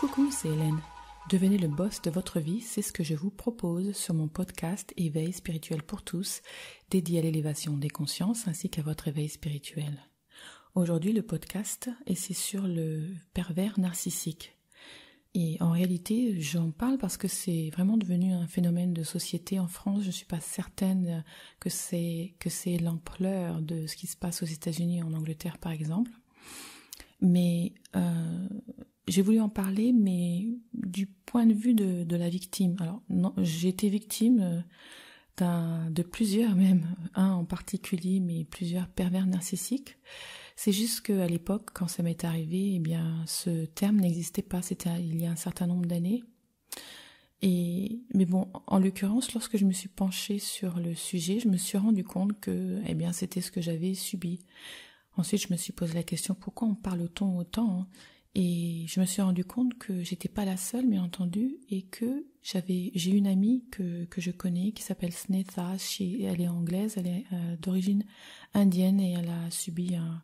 Coucou, c'est Hélène. Devenez le boss de votre vie, c'est ce que je vous propose sur mon podcast Éveil spirituel pour tous, dédié à l'élévation des consciences ainsi qu'à votre éveil spirituel. Aujourd'hui, le podcast, et c'est sur le pervers narcissique. Et en réalité, j'en parle parce que c'est vraiment devenu un phénomène de société en France. Je ne suis pas certaine que c'est que c'est l'ampleur de ce qui se passe aux États-Unis, en Angleterre par exemple. Mais euh, j'ai voulu en parler, mais du point de vue de, la victime. Alors, j'ai été victime euh, de plusieurs même, un en particulier, mais plusieurs pervers narcissiques. C'est juste qu'à l'époque, quand ça m'est arrivé, eh bien, ce terme n'existait pas. C'était il y a un certain nombre d'années. Et, mais bon, en l'occurrence, lorsque je me suis penchée sur le sujet, je me suis rendu compte que, eh bien, c'était ce que j'avais subi. Ensuite, je me suis posé la question pourquoi on parle-t-on autant hein et je me suis rendu compte que j'étais pas la seule, bien entendu, et que j'avais, j'ai une amie que, je connais qui s'appelle Snetha. Elle est anglaise, elle est euh, d'origine indienne et elle a subi un,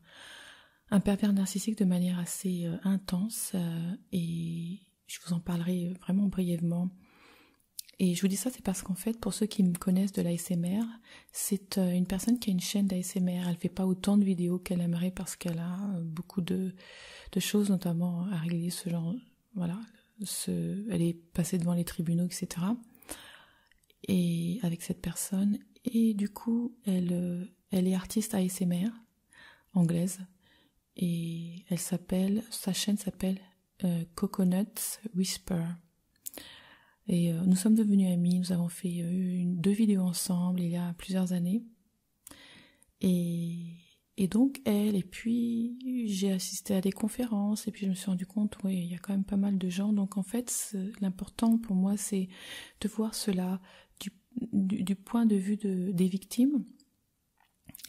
un pervers narcissique de manière assez euh, intense. Euh, et je vous en parlerai vraiment brièvement. Et je vous dis ça, c'est parce qu'en fait, pour ceux qui me connaissent de l'ASMR, c'est une personne qui a une chaîne d'ASMR. Elle fait pas autant de vidéos qu'elle aimerait parce qu'elle a beaucoup de de choses, notamment à régler ce genre, voilà, ce, est passée devant les tribunaux, etc. Et avec cette personne. Et du coup, elle, euh, elle est artiste ASMR, anglaise. Et elle s'appelle, sa chaîne s'appelle Coconut euh, Coconuts Whisper. Et euh, nous sommes devenus amis, nous avons fait deux vidéos ensemble il y a plusieurs années. Et et donc elle, et puis j'ai assisté à des conférences, et puis je me suis rendu compte, oui, il y a quand même pas mal de gens. Donc en fait, l'important pour moi, c'est de voir cela du, point de vue des victimes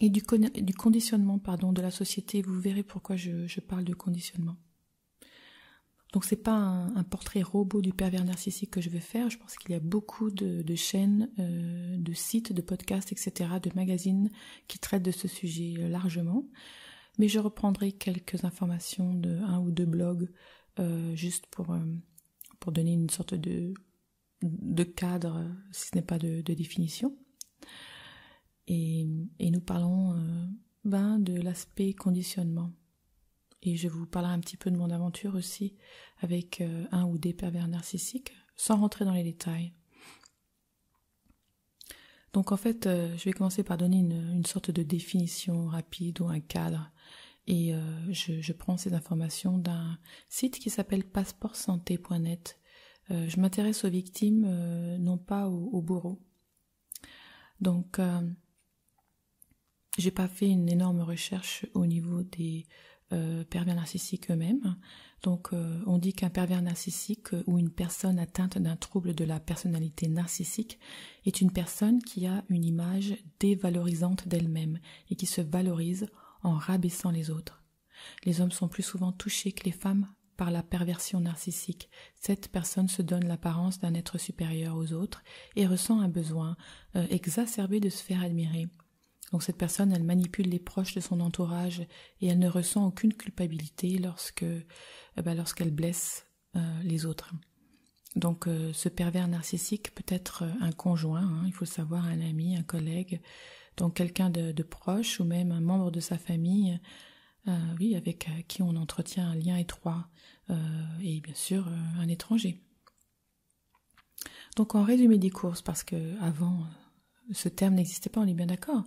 et du, du, conditionnement pardon, de la société. Vous verrez pourquoi je parle de conditionnement. Donc c'est pas un, portrait robot du pervers narcissique que je veux faire. Je pense qu'il y a beaucoup de, chaînes, euh, de sites, de podcasts, etc., de magazines qui traitent de ce sujet euh, largement. Mais je reprendrai quelques informations de un ou deux blogs euh, juste pour, pour donner une sorte de, de cadre, si ce n'est pas de, définition. Et, nous parlons ben, de l'aspect conditionnement et je vous parlerai un petit peu de mon aventure aussi avec euh, un ou des pervers narcissiques sans rentrer dans les détails. Donc en fait, euh, je vais commencer par donner une, sorte de définition rapide ou un cadre. Et euh, je, prends ces informations d'un site qui s'appelle passeportsanté.net. je m'intéresse aux victimes, non pas aux, aux bourreaux. Donc, j'ai pas fait une énorme recherche au niveau des euh, pervers narcissiques eux-mêmes. Donc euh, on dit qu'un pervers narcissique euh, ou une personne atteinte d'un trouble de la personnalité narcissique est une personne qui a une image dévalorisante d'elle-même et qui se valorise en rabaissant les autres. Les hommes sont plus souvent touchés que les femmes par la perversion narcissique. Cette personne se donne l'apparence d'un être supérieur aux autres et ressent un besoin exacerbé de se faire admirer. Donc cette personne, elle manipule les proches de son entourage et elle ne ressent aucune culpabilité lorsque, eh ben, lorsqu'elle blesse euh, les autres. Donc euh, ce pervers narcissique peut être euh, un conjoint, hein, il faut savoir, un ami, un collègue, donc quelqu'un de, proche ou même un membre de sa famille, oui, avec qui on entretient un lien étroit, et bien sûr un étranger. Donc en résumé des courses, parce que avant ce terme n'existait pas, on est bien d'accord.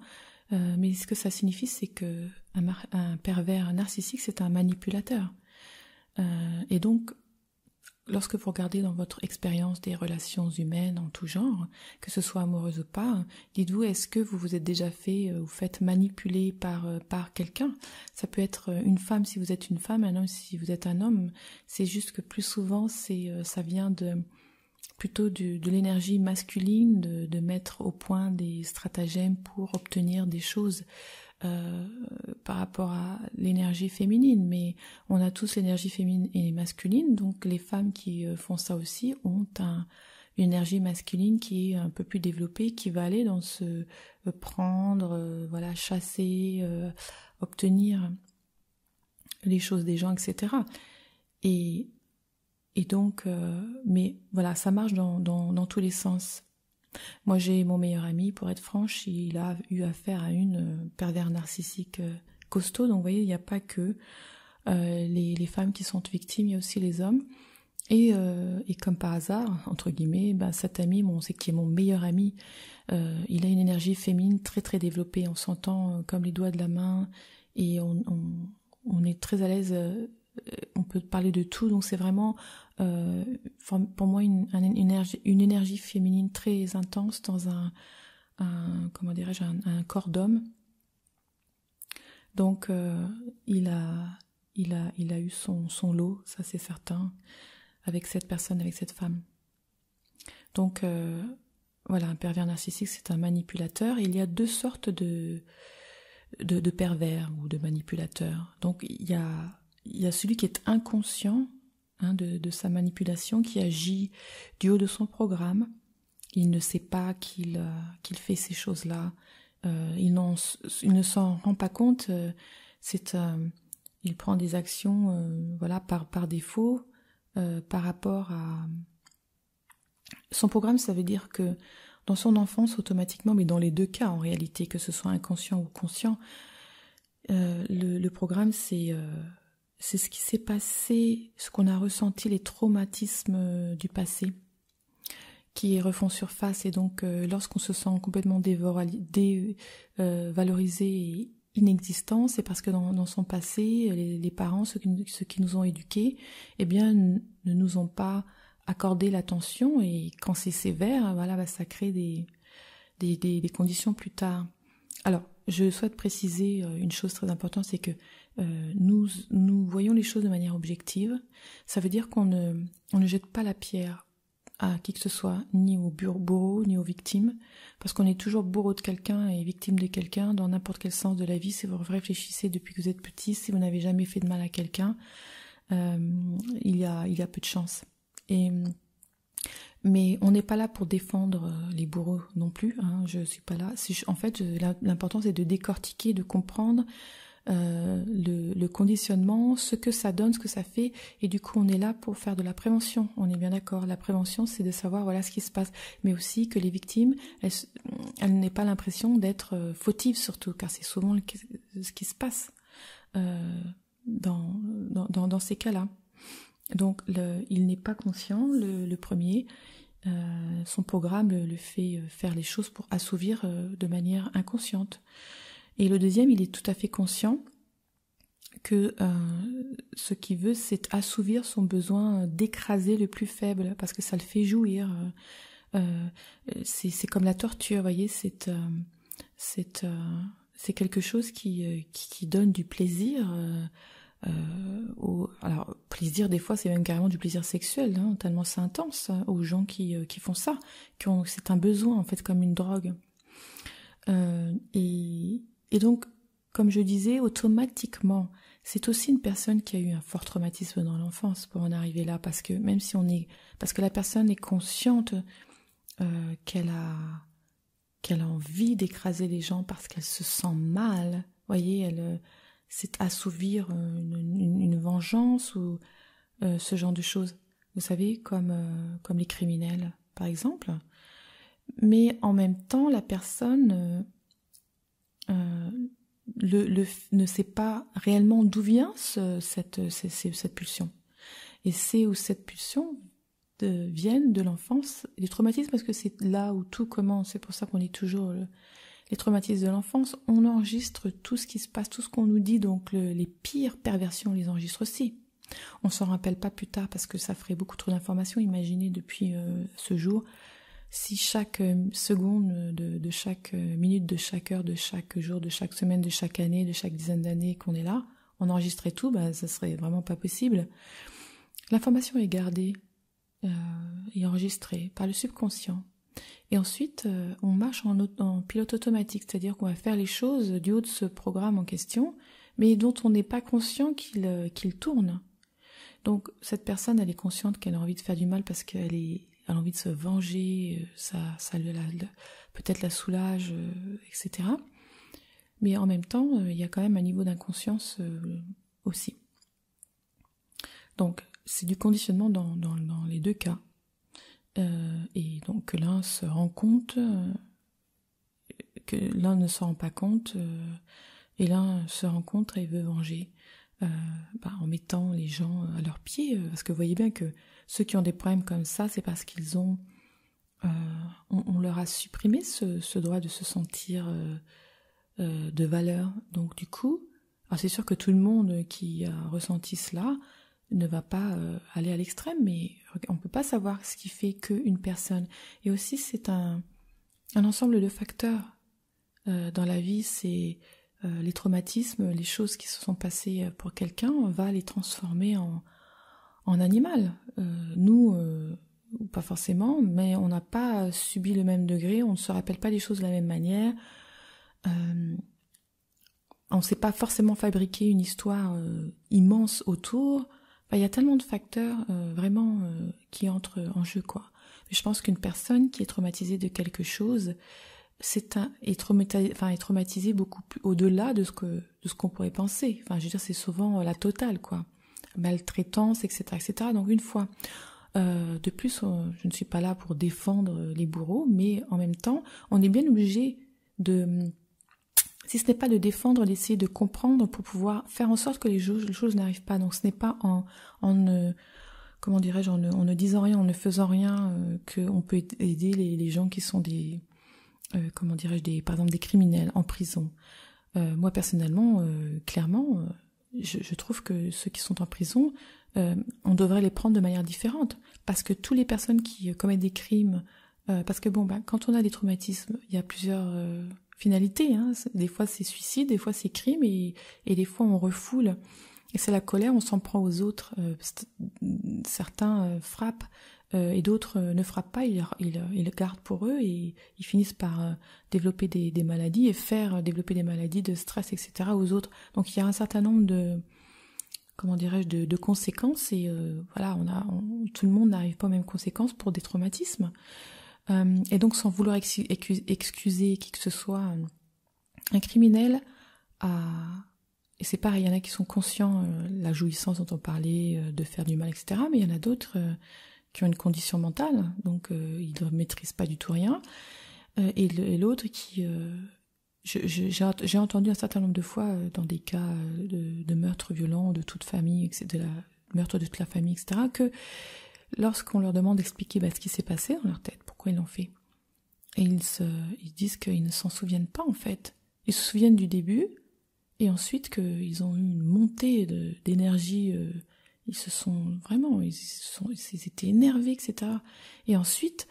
Euh, mais ce que ça signifie, c'est que un, pervers narcissique, c'est un manipulateur. Euh, et donc, lorsque vous regardez dans votre expérience des relations humaines en tout genre, que ce soit amoureuse ou pas, dites-vous est-ce que vous vous êtes déjà fait euh, ou faites manipuler par par quelqu'un Ça peut être une femme si vous êtes une femme, un homme si vous êtes un homme. C'est juste que plus souvent, c'est ça vient de plutôt de l'énergie masculine, de, mettre au point des stratagèmes pour obtenir des choses euh, par rapport à l'énergie féminine. Mais on a tous l'énergie féminine et masculine, donc les femmes qui euh, font ça aussi ont un, une énergie masculine qui est un peu plus développée, qui va aller dans ce euh, prendre, voilà, chasser, obtenir les choses des gens, etc. Et et donc, euh, mais voilà, ça marche dans, tous les sens. Moi, j'ai mon meilleur ami, pour être franche, il a eu affaire à une euh, pervers narcissique euh, costaud. Donc, vous voyez, il n'y a pas que les, femmes qui sont victimes, il y a aussi les hommes. Et, comme par hasard, entre guillemets, ben, cet ami, bon, c'est qui est mon meilleur ami, il a une énergie féminine très très développée. On s'entend comme les doigts de la main et on est très à l'aise. on peut parler de tout, donc c'est vraiment euh, pour moi une, énergie, une énergie féminine très intense dans un, comment dirais-je un, corps d'homme. Donc euh, il a il a il a eu son lot, ça c'est certain, avec cette personne, avec cette femme. Donc euh, voilà, un pervers narcissique, c'est un manipulateur. Il y a deux sortes de, de, de pervers ou de manipulateurs. Donc il y a, il y a celui qui est inconscient Hein, de, sa manipulation, qui agit du haut de son programme. Il ne sait pas qu'il euh, qu'il fait ces choses-là. Euh, il, ne s'en rend pas compte. Euh, il prend des actions, voilà, par par défaut, par rapport à son programme. Ça veut dire que dans son enfance, automatiquement, mais dans les deux cas en réalité, que ce soit inconscient ou conscient, le, programme c'est c'est ce qui s'est passé, ce qu'on a ressenti, les traumatismes euh, du passé qui refont surface et donc euh, lorsqu'on se sent complètement dévalorisé euh, et inexistant, c'est parce que dans, son passé, les, parents, ceux qui, nous ont éduqués, eh bien, ne nous ont pas accordé l'attention et quand c'est sévère, voilà, bah, ça crée des, des conditions plus tard. Alors, je souhaite préciser euh, une chose très importante, c'est que euh, nous, voyons les choses de manière objective. Ça veut dire qu'on ne, jette pas la pierre à qui que ce soit, ni au bourreau, ni aux victimes, parce qu'on est toujours bourreau de quelqu'un et victime de quelqu'un dans n'importe quel sens de la vie. Si vous réfléchissez depuis que vous êtes petit, si vous n'avez jamais fait de mal à quelqu'un, euh, il, y a, il y a peu de chance. Et mais on n'est pas là pour défendre euh, les bourreaux non plus. Hein, je suis pas là. En fait, l'important c'est de décortiquer, de comprendre euh, le, conditionnement, ce que ça donne, ce que ça fait, et du coup on est là pour faire de la prévention. On est bien d'accord. La prévention, c'est de savoir voilà ce qui se passe, mais aussi que les victimes, elles, elles n'aient pas l'impression d'être euh, fautives surtout, car c'est souvent ce qui se passe dans, dans ces cas-là. Donc il n'est pas conscient, le, premier. Euh, son programme le fait euh, faire les choses pour assouvir euh, de manière inconsciente. Et le deuxième, il est tout à fait conscient que ce qu'il veut, c'est assouvir son besoin d'écraser le plus faible, parce que ça le fait jouir. c'est comme la torture, vous voyez, c'est c'est quelque chose qui, qui, donne du plaisir euh, alors plaisir des fois c'est même carrément du plaisir sexuel hein, tellement c'est intense hein, aux gens qui, euh, qui font ça qui c'est un besoin en fait comme une drogue euh, et, et donc comme je disais automatiquement c'est aussi une personne qui a eu un fort traumatisme dans l'enfance pour en arriver là parce que même si on est parce que la personne est consciente qu'elle a qu'elle a envie d'écraser les gens parce qu'elle se sent mal voyez elle c'est assouvir une, vengeance ou euh, ce genre de choses. Vous savez, comme, euh, comme les criminels, par exemple. Mais en même temps, la personne euh, le, ne sait pas réellement d'où vient cette, cette, pulsion. Et c'est où cette pulsion vient de l'enfance, du traumatisme, parce que c'est là où tout commence. C'est pour ça qu'on est toujours les traumatismes de l'enfance, on enregistre tout ce qui se passe, tout ce qu'on nous dit, donc les pires perversions, on les enregistre aussi. On s'en rappelle pas plus tard parce que ça ferait beaucoup trop d'informations. Imaginez depuis euh, ce jour, si chaque euh, seconde de, chaque euh, minute, de chaque heure, de chaque jour, de chaque semaine, de chaque année, de chaque dizaine d'années qu'on est là, on enregistrait tout, ben, ça serait vraiment pas possible. L'information est gardée et enregistrée par le subconscient. Et ensuite, euh, on marche en, pilote automatique, c'est-à-dire qu'on va faire les choses du haut de ce programme en question, mais dont on n'est pas conscient qu'il euh, tourne. Donc cette personne, elle est consciente qu'elle a envie de faire du mal parce qu'elle a envie de se venger, euh, ça, peut-être la soulage, etc. Mais en même temps, il y a quand même un niveau d'inconscience aussi. Donc c'est du conditionnement dans les deux cas. Euh, et donc que l'un se rend compte, euh, que l'un ne se rend pas compte, euh, et l'un se rend compte et veut venger bah, en mettant les gens à leurs pieds. parce que vous voyez bien que ceux qui ont des problèmes comme ça, c'est parce qu'ils ont. On, leur a supprimé ce, droit de se sentir de valeur. Donc du coup, c'est sûr que tout le monde qui a ressenti cela ne va pas euh, aller à l'extrême, mais on ne peut pas savoir ce qui fait qu'une personne. Et aussi, c'est un, ensemble de facteurs euh, dans la vie. C'est euh, les traumatismes, les choses qui se sont passées pour quelqu'un, on va les transformer en, en animal. nous, pas forcément, mais on n'a pas subi le même degré, on ne se rappelle pas les choses de la même manière. on ne s'est pas forcément fabriqué une histoire immense autour bah, il y a tellement de facteurs euh, vraiment euh, qui entrent en jeu quoi. Je pense qu'une personne qui est traumatisée de quelque chose, c'est un est, traumatisée beaucoup plus au-delà de ce que de ce qu'on pourrait penser. Enfin, je veux dire, c'est souvent euh, la totale quoi, maltraitance, etc., etc. Donc une fois. de plus, je ne suis pas là pour défendre les bourreaux, mais en même temps, on est bien obligé de si ce n'est pas de défendre, d'essayer de comprendre pour pouvoir faire en sorte que les choses, n'arrivent pas. Donc ce n'est pas en, ne, comment dirais-je, en ne, disant rien, en ne faisant rien, euh, qu'on peut aider les, gens qui sont des, euh, comment dirais-je, des, par exemple des criminels en prison. Euh, moi personnellement, clairement, je, trouve que ceux qui sont en prison, on devrait les prendre de manière différente, parce que toutes les personnes qui commettent des crimes, parce que bon, ben, quand on a des traumatismes, il y a plusieurs finalité. Hein. Des fois c'est suicide, des fois c'est crime, et, et des fois on refoule. Et c'est la colère, on s'en prend aux autres. Euh, certains euh, frappent euh, et d'autres ne frappent pas, ils, ils, gardent pour eux et ils finissent par développer des, maladies et faire développer des maladies de stress, etc. aux autres. Donc il y a un certain nombre de comment dirais-je de, conséquences et voilà, on a tout le monde n'arrive pas aux mêmes conséquences pour des traumatismes. Euh, et donc sans vouloir excuser qui que ce soit, euh, un criminel a... Et c'est pareil, il y en a qui sont conscients euh, la jouissance dont on parlait, de faire du mal, etc. Mais il y en a d'autres qui ont une condition mentale, donc ils ne maîtrisent pas du tout rien. et l'autre qui... J'ai entendu un certain nombre de fois dans des cas de, de meurtres violents, de toute famille, de la, meurtre de toute la famille, etc., que lorsqu'on leur demande d'expliquer bah, ce qui s'est passé dans leur tête, Quoi ils l'ont fait. Et ils, disent qu'ils ne s'en souviennent pas en fait. Ils se souviennent du début et ensuite qu'ils ont eu une montée d'énergie. Euh, ils se sont vraiment, ils, ils étaient énervés, etc. Et ensuite,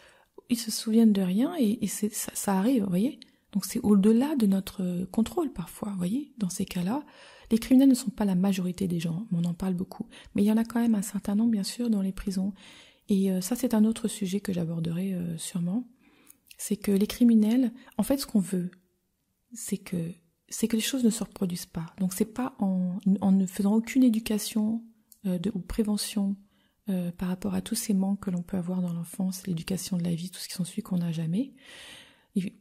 ils se souviennent de rien et, ça, ça, arrive, vous voyez. Donc c'est au-delà de notre contrôle parfois, vous voyez. Dans ces cas-là, les criminels ne sont pas la majorité des gens, on en parle beaucoup. Mais il y en a quand même un certain nombre, bien sûr, dans les prisons. Et euh, ça, c'est un autre sujet que j'aborderai euh, sûrement. C'est que les criminels, en fait, ce qu'on veut, c'est que c'est que les choses ne se reproduisent pas. Donc, c'est pas en, ne faisant aucune éducation euh, ou prévention par rapport à tous ces manques que l'on peut avoir dans l'enfance, l'éducation de la vie, tout ce qui s'ensuit qu'on n'a jamais. quelque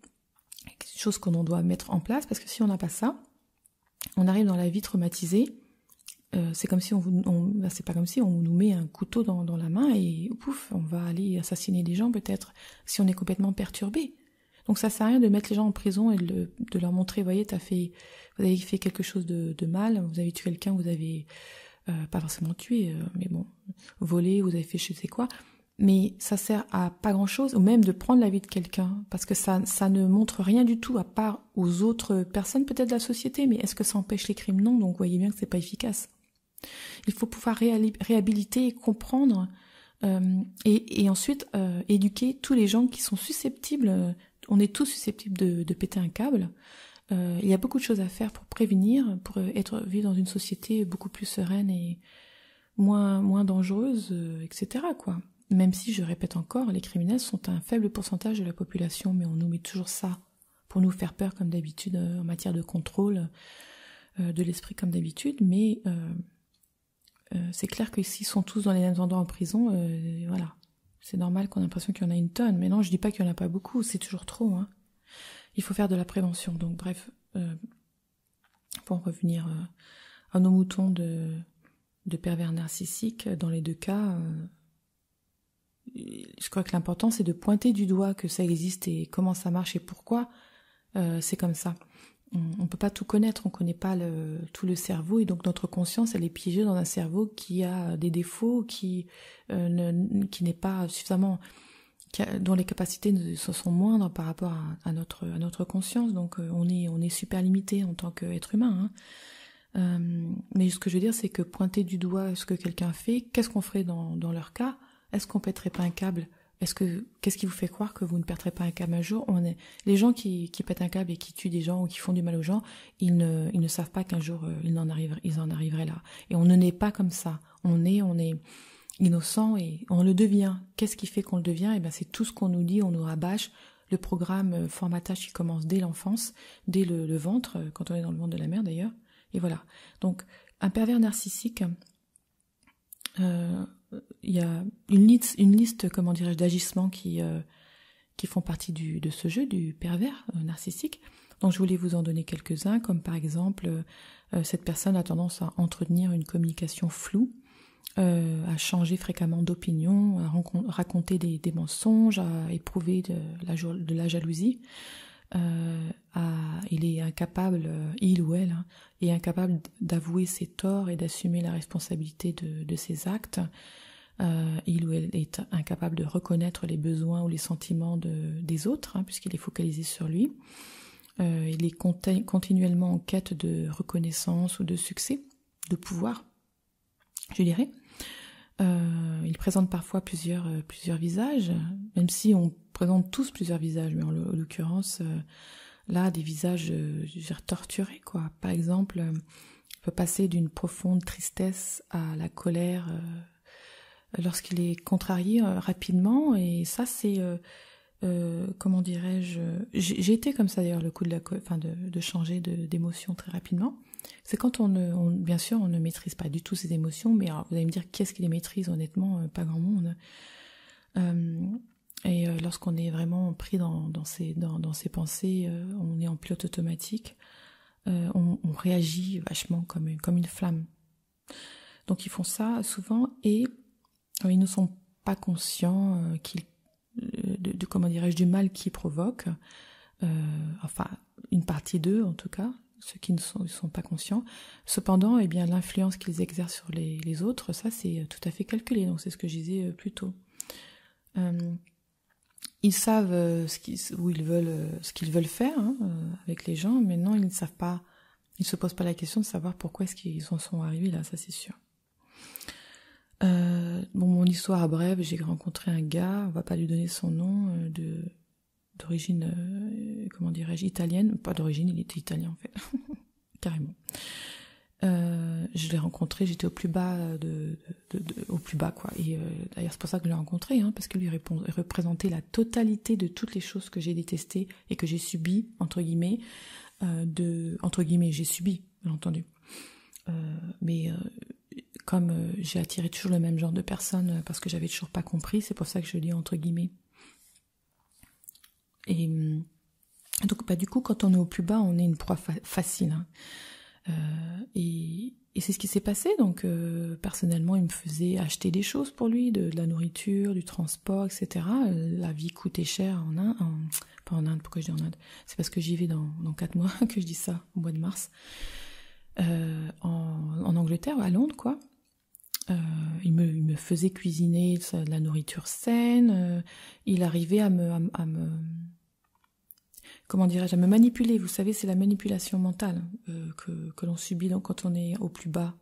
chose qu'on doit mettre en place parce que si on n'a pas ça, on arrive dans la vie traumatisée euh, c'est comme si on, ben, c'est pas comme si on nous met un couteau dans, la main et pouf, on va aller assassiner des gens peut-être si on est complètement perturbé. Donc ça sert à rien de mettre les gens en prison et de, leur montrer, voyez, fait, vous avez fait quelque chose de, mal, vous avez tué quelqu'un, vous avez euh, pas forcément tué, euh, mais bon, volé, vous avez fait je sais quoi. Mais ça sert à pas grand chose, ou même de prendre la vie de quelqu'un, parce que ça, ça ne montre rien du tout à part aux autres personnes peut-être de la société. Mais est-ce que ça empêche les crimes Non. Donc voyez bien que c'est pas efficace. Il faut pouvoir réhabiliter et comprendre euh, et, ensuite euh, éduquer tous les gens qui sont susceptibles. Euh, on est tous susceptibles de, péter un câble. il y a beaucoup de choses à faire pour prévenir, pour être vivre dans une société beaucoup plus sereine et moins moins dangereuse, etc. Quoi. Même si je répète encore, les criminels sont un faible pourcentage de la population, mais on nous met toujours ça pour nous faire peur comme d'habitude en matière de contrôle de l'esprit comme d'habitude, mais euh, c'est clair que s'ils sont tous dans les mêmes endroits en prison, euh, voilà, c'est normal qu'on ait l'impression qu'il y en a une tonne. Mais non, je dis pas qu'il n'y en a pas beaucoup, c'est toujours trop. Hein. Il faut faire de la prévention. Donc bref, euh, pour en revenir à nos moutons de, de pervers narcissiques, dans les deux cas, je crois que l'important c'est de pointer du doigt que ça existe et comment ça marche et pourquoi c'est comme ça on ne peut pas tout connaître, on ne connaît pas tout le cerveau et donc notre conscience elle est piégée dans un cerveau qui a des défauts, qui euh, qui n'est pas suffisamment, dont les capacités sont moindres par rapport à, notre notre conscience. Donc euh, on est on est super limité en tant qu'être humain. Hein. Euh, mais ce que je veux dire c'est que pointer du doigt ce que quelqu'un fait, qu'est-ce qu'on ferait dans dans leur cas Est-ce qu'on pèterait pas un câble est-ce que qu'est-ce qui vous fait croire que vous ne perdrez pas un câble un jour On est les gens qui, qui pètent un câble et qui tuent des gens ou qui font du mal aux gens, ils ne ils ne savent pas qu'un jour euh, ils en arriveraient ils en arriveraient là. Et on ne naît pas comme ça. On est on est innocent et on le devient. Qu'est-ce qui fait qu'on le devient Eh ben c'est tout ce qu'on nous dit, on nous rabâche. Le programme euh, formatage qui commence dès l'enfance, dès le, ventre, euh, quand on est dans le ventre de la mer d'ailleurs. Et voilà. Donc un pervers narcissique. Euh, il y a une liste, une liste comment d'agissements qui, euh, qui font partie du, de ce jeu du pervers euh, narcissique. Donc je voulais vous en donner quelques-uns, comme par exemple, euh, cette personne a tendance à entretenir une communication floue, à changer fréquemment d'opinion, à raconter des, mensonges, à éprouver de la jalousie. Euh, il est incapable, euh, il ou elle, hein, est incapable d'avouer ses torts et d'assumer la responsabilité de, ses actes. Euh, il ou elle est incapable de reconnaître les besoins ou les sentiments des autres, hein, puisqu'il est focalisé sur lui. il est continuellement en quête de reconnaissance ou de succès, de pouvoir, je dirais. il présente parfois plusieurs visages, même si on présentent tous plusieurs visages, mais en l'occurrence, euh, là, des visages euh, dire, torturés, quoi. Par exemple, on peut passer d'une profonde tristesse à la colère euh, lorsqu'il est contrarié rapidement, et ça, c'est. comment dirais-je J'ai été comme ça d'ailleurs le coup de la, enfin de, changer d'émotion très rapidement. C'est quand on, bien sûr, on ne maîtrise pas du tout ses émotions, mais vous allez me dire qu'est-ce qui les maîtrise Honnêtement, pas grand monde. Et euh, lorsqu'on est vraiment pris dans, ces dans, pensées, euh, on est en pilote automatique, euh, on, réagit vachement comme une, comme une flamme. Donc ils font ça souvent et ils ne sont pas conscients de, comment dirais-je du mal qu'ils provoquent. enfin, une partie d'eux en tout cas, ceux qui ne sont, pas conscients. Cependant, eh bien l'influence qu'ils exercent sur les, autres, ça c'est tout à fait calculé. Donc c'est ce que je disais plus tôt ils savent euh, ce qu'ils, où ils veulent, euh, ce qu'ils veulent faire hein, euh, avec les gens, mais non, ils ne savent pas, ils ne se posent pas la question de savoir pourquoi est-ce qu'ils en sont arrivés là, ça c'est sûr. bon, mon histoire à brève, j'ai rencontré un gars, on va pas lui donner son nom, de d'origine, comment dirais-je, italienne, pas d'origine, il était italien en fait, carrément. Euh, je l'ai rencontré, j'étais au plus bas de, au plus bas quoi. Et euh, d'ailleurs c'est pour ça que je l'ai rencontré, hein, parce que lui représentait la totalité de toutes les choses que j'ai détestées et que j'ai subies entre guillemets, euh, de entre guillemets j'ai subi, bien entendu. mais comme j'ai attiré toujours le même genre de personnes parce que j'avais toujours pas compris, c'est pour ça que je dis entre guillemets. Et donc bah, du coup quand on est au plus bas, on est une proie facile. Hein. et et c'est ce qui s'est passé. Donc, euh, personnellement, il me faisait acheter des choses pour lui, de, la nourriture, du transport, etc. Euh, la vie coûtait cher en Inde. pas en Inde, pourquoi je dis en Inde C'est parce que j'y vais dans, dans 4 mois que je dis ça, au mois de mars. Euh, en, Angleterre, à Londres, quoi. il, me, faisait cuisiner de la nourriture saine. il arrivait à me comment dirais-je, à me manipuler. Vous savez, c'est la manipulation mentale euh, que, que l'on subit donc, quand on est au plus bas.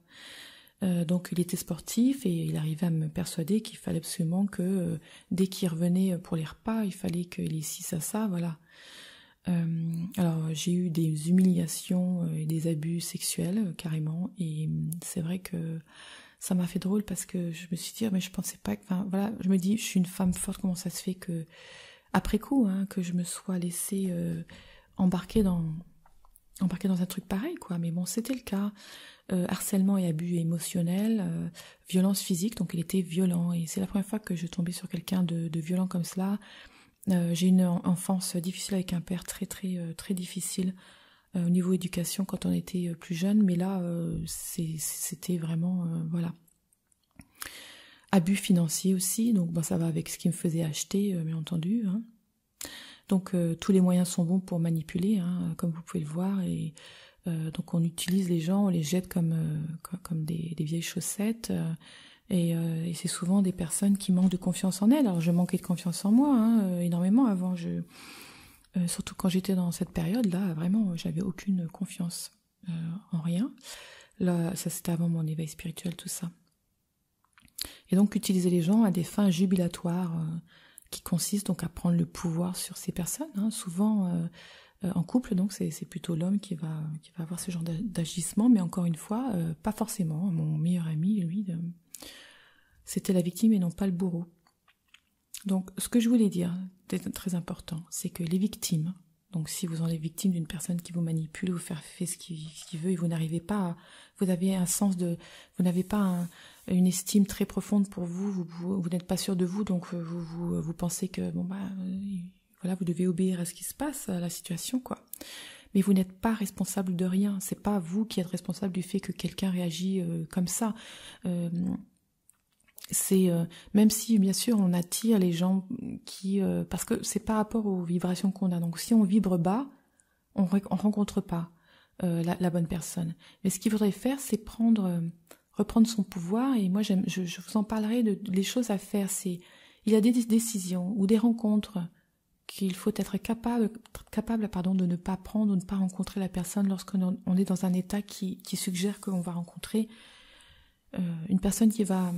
Euh, donc il était sportif et il arrivait à me persuader qu'il fallait absolument que euh, dès qu'il revenait pour les repas, il fallait qu'il ait ci, ça, ça, voilà. alors j'ai eu des humiliations et des abus sexuels carrément et hum, c'est vrai que ça m'a fait drôle parce que je me suis dit ah, mais je pensais pas que, enfin voilà, je me dis je suis une femme forte, comment ça se fait que après coup hein, que je me sois laissée euh, embarquer dans embarquer dans un truc pareil quoi mais bon c'était le cas euh, harcèlement et abus émotionnel euh, violence physique donc il était violent et c'est la première fois que je tombais sur quelqu'un de, violent comme cela j'ai une enfance difficile avec un père très très très difficile au niveau éducation quand on était plus jeune mais là c'était vraiment voilà abus financier aussi, donc ben, ça va avec ce qui me faisait acheter, euh, bien entendu. Hein. Donc euh, tous les moyens sont bons pour manipuler, hein, comme vous pouvez le voir. Et euh, donc on utilise les gens, on les jette comme comme des, vieilles chaussettes. et, c'est souvent des personnes qui manquent de confiance en elles. Alors je manquais de confiance en moi hein, énormément avant. surtout quand j'étais dans cette période là, vraiment j'avais aucune confiance en rien. Là, ça c'était avant mon éveil spirituel tout ça et donc utiliser les gens à des fins jubilatoires euh, qui consistent donc à prendre le pouvoir sur ces personnes. Hein. Souvent euh, euh, en couple, donc c'est plutôt l'homme qui va, qui va avoir ce genre d'agissement, mais encore une fois, pas forcément. Mon meilleur ami, lui, c'était la victime et non pas le bourreau. Donc ce que je voulais dire, très important, c'est que les victimes donc si vous en êtes victime d'une personne qui vous manipule, vous faire faire ce qu'il veut et vous n'arrivez pas à, vous avez un sens de vous n'avez pas une estime très profonde pour vous, vous, n'êtes pas sûr de vous, donc euh, vous, vous, vous pensez que bon bah euh, voilà, vous devez obéir à ce qui se passe, à la situation quoi. Mais vous n'êtes pas responsable de rien, c'est pas vous qui êtes responsable du fait que quelqu'un réagit euh, comme ça c'est euh, même si bien sûr on attire les gens qui euh, parce que c'est par rapport aux vibrations qu'on a donc si on vibre bas on, rencontre pas euh, la, bonne personne mais ce qu'il faudrait faire c'est prendre reprendre son pouvoir et moi je, je, vous en parlerai de, les choses à faire c'est il y a des décisions ou des rencontres qu'il faut être capable capable pardon de ne pas prendre ou de ne pas rencontrer la personne lorsqu'on on est dans un état qui, qui suggère qu'on va rencontrer une personne qui va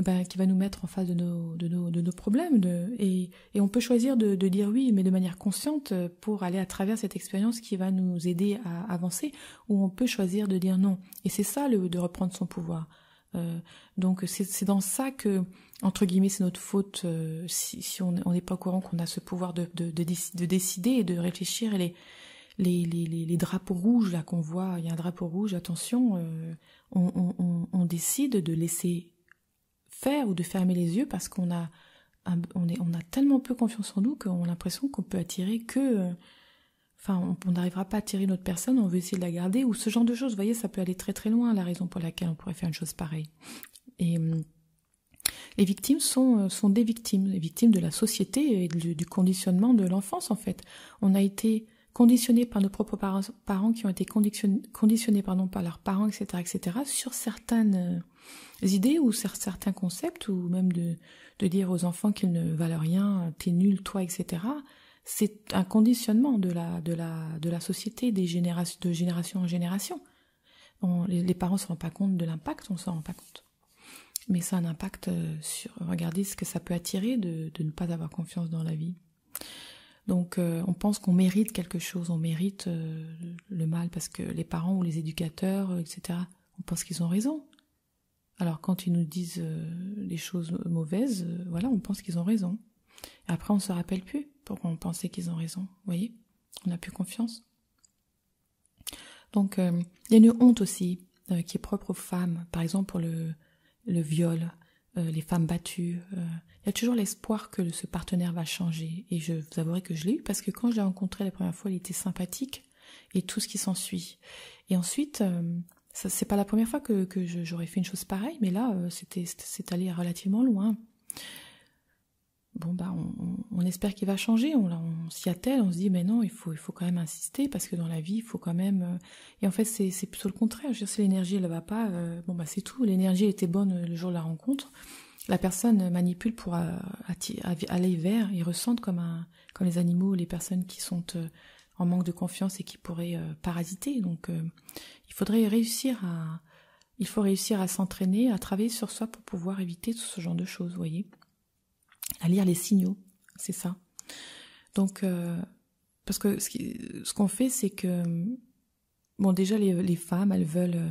eh ben, qui va nous mettre en face de nos, de nos, de nos problèmes. De, et, et, on peut choisir de, dire oui, mais de manière consciente euh, pour aller à travers cette expérience qui va nous aider à avancer, ou on peut choisir de dire non. Et c'est ça le, de reprendre son pouvoir. Euh, donc c'est dans ça que, entre guillemets, c'est notre faute euh, si, si, on n'est pas au courant qu'on a ce pouvoir de, de, de, décider et de réfléchir. Et les, les, les, les drapeaux rouges là qu'on voit, il y a un drapeau rouge, attention, on, on, décide de laisser faire ou de fermer les yeux parce qu'on a, on, est, on a tellement peu confiance en nous qu'on a l'impression qu'on peut attirer que... Euh, enfin, on n'arrivera pas à attirer notre personne, on veut essayer de la garder, ou ce genre de choses. Vous voyez, ça peut aller très très loin, la raison pour laquelle on pourrait faire une chose pareille. Et hum, les victimes sont, euh, sont des victimes, les victimes de la société et du conditionnement de l'enfance en fait. On a été conditionnés par nos propres parents, qui ont été conditionnés, pardon, par leurs parents, etc., etc., sur certaines euh, idées ou certains concepts, ou même de, dire aux enfants qu'ils ne valent rien, t'es nul, toi, etc., c'est un conditionnement de la, société, des générations, de génération en génération. les, parents ne se rendent pas compte de l'impact, on ne s'en rend pas compte. Mais ça a un impact euh, sur, regardez ce que ça peut attirer de ne pas avoir confiance dans la vie. Donc euh, on pense qu'on mérite quelque chose, on mérite euh, le mal parce que les parents ou les éducateurs, euh, etc., on pense qu'ils ont raison. Alors quand ils nous disent des choses mauvaises, voilà, on pense qu'ils ont raison. Et après on ne se rappelle plus pourquoi on pensait qu'ils ont raison. Vous voyez On n'a plus confiance. Donc il y a une honte aussi qui est propre aux femmes, par exemple pour le viol. Euh, les femmes battues. Euh, il y a toujours l'espoir que ce partenaire va changer. Et je vous avouerai que je l'ai eu parce que quand je l'ai rencontré la première fois, il était sympathique et tout ce qui s'ensuit. Et ensuite, euh, c'est pas la première fois que, j'aurais fait une chose pareille, mais là, c'était allé relativement loin bon bah on, espère qu'il va changer, on, on s'y attelle, on se dit mais non, il faut, il faut quand même insister parce que dans la vie, il faut quand même. Euh, et en fait, c'est plutôt le contraire. Je veux dire, si l'énergie elle va pas, euh, bon bah c'est tout. L'énergie était bonne euh, le jour de la rencontre. La personne manipule pour aller vers, ils ressentent comme, un, comme les animaux, les personnes qui sont en manque de confiance et qui pourraient parasiter. Donc il faudrait réussir à, il faut réussir à s'entraîner, à travailler sur soi pour pouvoir éviter tout ce genre de choses, voyez à lire les signaux, c'est ça. Donc, euh, parce que ce qu'on ce fait, c'est que, bon, déjà, les, femmes, elles veulent euh,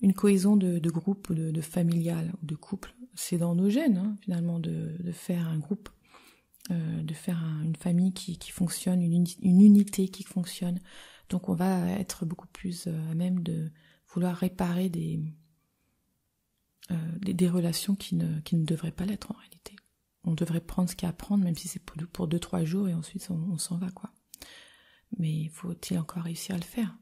une cohésion de, groupe, de, de familial, de couple. C'est dans nos gènes, hein, finalement, de, faire un groupe, euh, de faire une famille qui, fonctionne, une, unité qui fonctionne. Donc, on va être beaucoup plus à même de vouloir réparer des, des, des, relations qui ne, qui ne devraient pas l'être en réalité on devrait prendre ce qu'il y a à prendre, même si c'est pour deux trois jours et ensuite on, s'en va, quoi. Mais faut-il encore réussir à le faire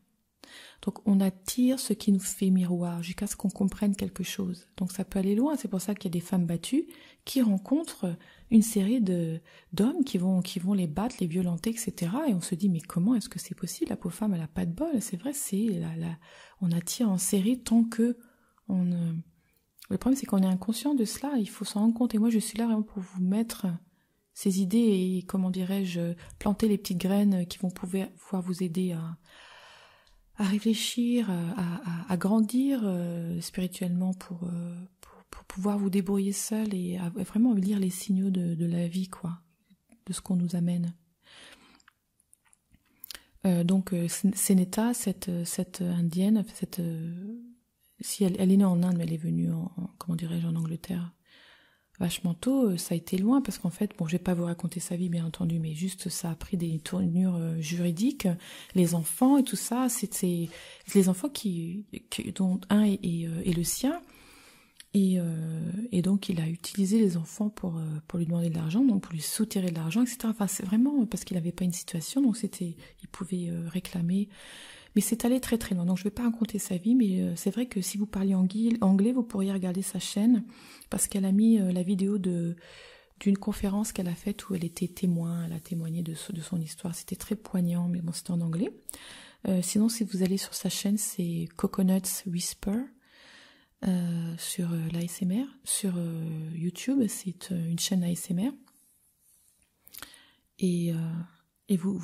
donc on attire ce qui nous fait miroir jusqu'à ce qu'on comprenne quelque chose. Donc ça peut aller loin, c'est pour ça qu'il y a des femmes battues qui rencontrent une série de d'hommes qui vont qui vont les battre, les violenter, etc. Et on se dit mais comment est-ce que c'est possible La pauvre femme elle n'a pas de bol, c'est vrai, c'est la, on attire en série tant que on le problème, c'est qu'on est inconscient de cela, il faut s'en rendre compte. Et moi, je suis là vraiment pour vous mettre euh, ces idées et, comment dirais-je, planter les petites graines qui vont pouvoir vous aider à, réfléchir, euh, à, grandir euh, spirituellement pour, pouvoir vous débrouiller seul et vraiment lire les signaux de, la vie, quoi, de ce qu'on nous amène. donc Seneta, cette, cette indienne, cette si elle, est née en Inde, mais elle est venue en, comment dirais-je, en Angleterre vachement tôt, euh, ça a été loin parce qu'en fait, bon, je vais pas vous raconter sa vie bien entendu, mais juste ça a pris des tournures euh, juridiques, les enfants et tout ça, c'était les enfants qui, dont un est, euh, le sien et, donc il a utilisé les enfants pour pour lui demander de l'argent, donc pour lui soutirer de l'argent, etc. Enfin, c'est vraiment parce qu'il n'avait pas une situation, donc c'était, il pouvait réclamer mais c'est allé très très loin. Donc je ne vais pas raconter sa vie, mais euh, c'est vrai que si vous parlez anglais, vous pourriez regarder sa chaîne parce qu'elle a mis euh, la vidéo d'une conférence qu'elle a faite où elle était témoin, elle a témoigné de, son histoire. C'était très poignant, mais bon, c'était en anglais. Euh, sinon, si vous allez sur sa chaîne, c'est Coconuts Whisper sur l'ASMR. Sur YouTube, c'est une chaîne ASMR. Et et vous, euh,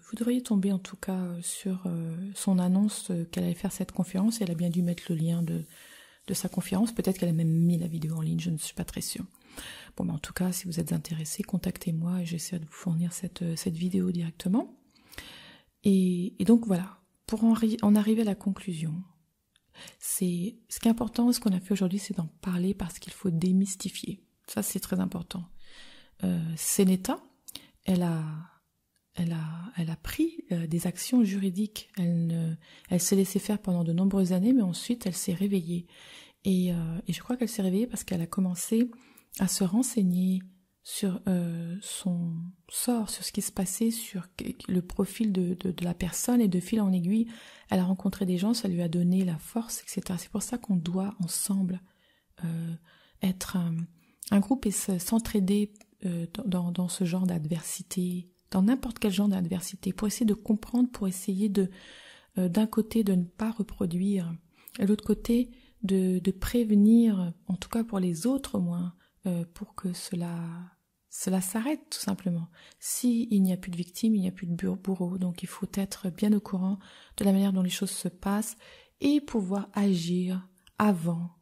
vous, devriez, tomber en tout cas sur euh, son annonce euh, qu'elle allait faire cette conférence. elle a bien dû mettre le lien de, de sa conférence. Peut-être qu'elle a même mis la vidéo en ligne, je ne suis pas très sûre. Bon, mais en tout cas, si vous êtes intéressé, contactez-moi et j'essaie de vous fournir cette, cette vidéo directement. Et, donc voilà, pour en, arriver à la conclusion, c'est ce qui est important, ce qu'on a fait aujourd'hui, c'est d'en parler parce qu'il faut démystifier. Ça, c'est très important. Euh, elle a, elle a, elle a pris euh, des actions juridiques. Elle, ne, elle s'est laissée faire pendant de nombreuses années, mais ensuite elle s'est réveillée. Et, euh, et, je crois qu'elle s'est réveillée parce qu'elle a commencé à se renseigner sur euh, son sort, sur ce qui se passait, sur le profil de, de, la personne. Et de fil en aiguille, elle a rencontré des gens, ça lui a donné la force, etc. C'est pour ça qu'on doit ensemble être un, groupe et s'entraider dans, dans, ce genre d'adversité dans n'importe quel genre d'adversité, pour essayer de comprendre, pour essayer de euh, d'un côté de ne pas reproduire, et l'autre côté de, prévenir, en tout cas pour les autres au moins, euh, pour que cela cela s'arrête tout simplement. Si il n'y a plus de victimes, il n'y a plus de bourreaux, donc il faut être bien au courant de la manière dont les choses se passent et pouvoir agir avant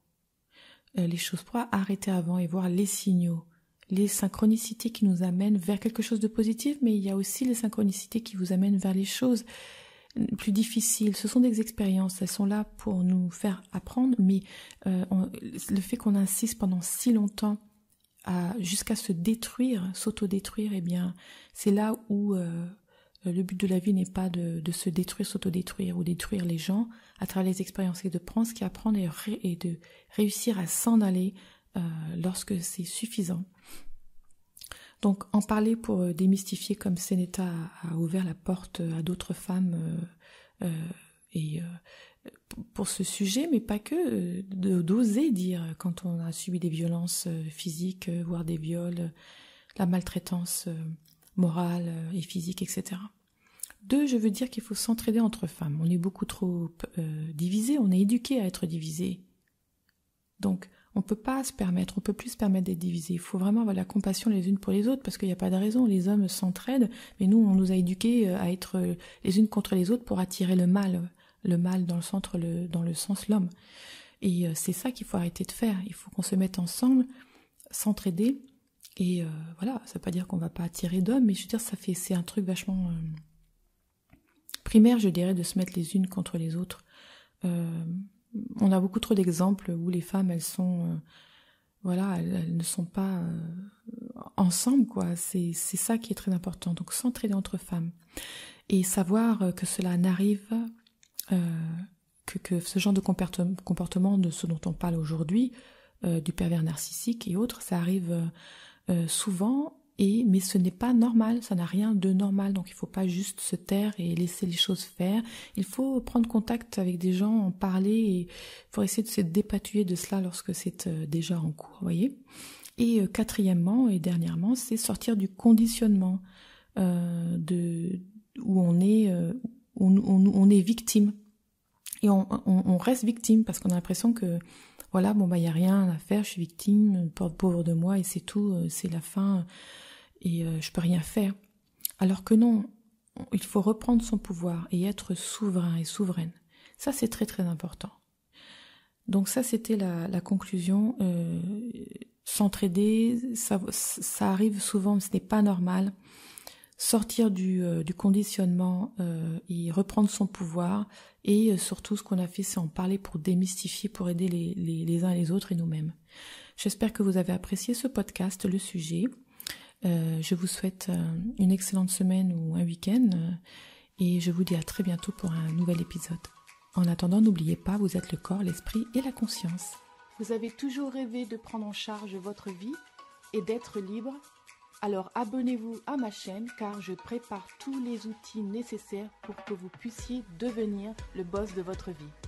euh, les choses, pouvoir arrêter avant et voir les signaux les synchronicités qui nous amènent vers quelque chose de positif, mais il y a aussi les synchronicités qui vous amènent vers les choses plus difficiles. Ce sont des expériences, elles sont là pour nous faire apprendre, mais euh, le fait qu'on insiste pendant si longtemps jusqu'à se détruire, s'autodétruire, eh bien, c'est là où euh, le but de la vie n'est pas de, se détruire, s'autodétruire ou détruire les gens à travers les expériences et de prendre ce qu'il y a à et de réussir à s'en aller euh, lorsque c'est suffisant. Donc en parler pour démystifier comme Sénéta a ouvert la porte à d'autres femmes euh, euh, et pour ce sujet, mais pas que, d'oser dire quand on a subi des violences physiques, voire des viols, la maltraitance morale et physique, etc. Deux, je veux dire qu'il faut s'entraider entre femmes. On est beaucoup trop divisé, divisés, on est éduqué à être divisé. Donc, on peut pas se permettre, on peut plus se permettre d'être divisé. Il faut vraiment avoir la compassion les unes pour les autres parce qu'il n'y a pas de raison. Les hommes s'entraident, mais nous, on nous a éduqués euh, à être euh, les unes contre les autres pour attirer le mal, le mal dans le centre, dans le sens l'homme. Et euh, c'est ça qu'il faut arrêter de faire. Il faut qu'on se mette ensemble, s'entraider. Et voilà, ça veut pas dire qu'on va pas attirer d'hommes, mais je veux dire, ça fait, c'est un truc vachement primaire, je dirais, de se mettre les unes contre les autres on a beaucoup trop d'exemples où les femmes, elles sont, euh, voilà, elles, ne sont pas euh, ensemble, quoi. C'est ça qui est très important. Donc s'entraider entre femmes et savoir que cela n'arrive, euh, que, que ce genre de comportement, de ce dont on parle aujourd'hui, du pervers narcissique et autres, ça arrive souvent et, mais ce n'est pas normal, ça n'a rien de normal, donc il ne faut pas juste se taire et laisser les choses faire. Il faut prendre contact avec des gens, en parler, et faut essayer de se dépatouiller de cela lorsque c'est euh, déjà en cours, voyez. Et euh, quatrièmement et dernièrement, c'est sortir du conditionnement euh, de, où on est, on, est victime. Et on, on reste victime parce qu'on a l'impression que voilà, bon bah il n'y a rien à faire, je suis victime, pauvre de moi et c'est tout, c'est la fin et euh, je peux rien faire. Alors que non, il faut reprendre son pouvoir et être souverain et souveraine. Ça, c'est très très important. Donc ça, c'était la, conclusion. Euh, s'entraider, ça, arrive souvent, ce n'est pas normal. Sortir du, euh, conditionnement et reprendre son pouvoir. Et surtout, ce qu'on a fait, c'est en parler pour démystifier, pour aider les, uns les uns les autres et nous-mêmes. J'espère que vous avez apprécié ce podcast, le sujet. Euh, je vous souhaite euh, une excellente semaine ou un week-end euh, et je vous dis à très bientôt pour un nouvel épisode. En attendant, n'oubliez pas, vous êtes le corps, l'esprit et la conscience. Vous avez toujours rêvé de prendre en charge votre vie et d'être libre alors abonnez-vous à ma chaîne car je prépare tous les outils nécessaires pour que vous puissiez devenir le boss de votre vie.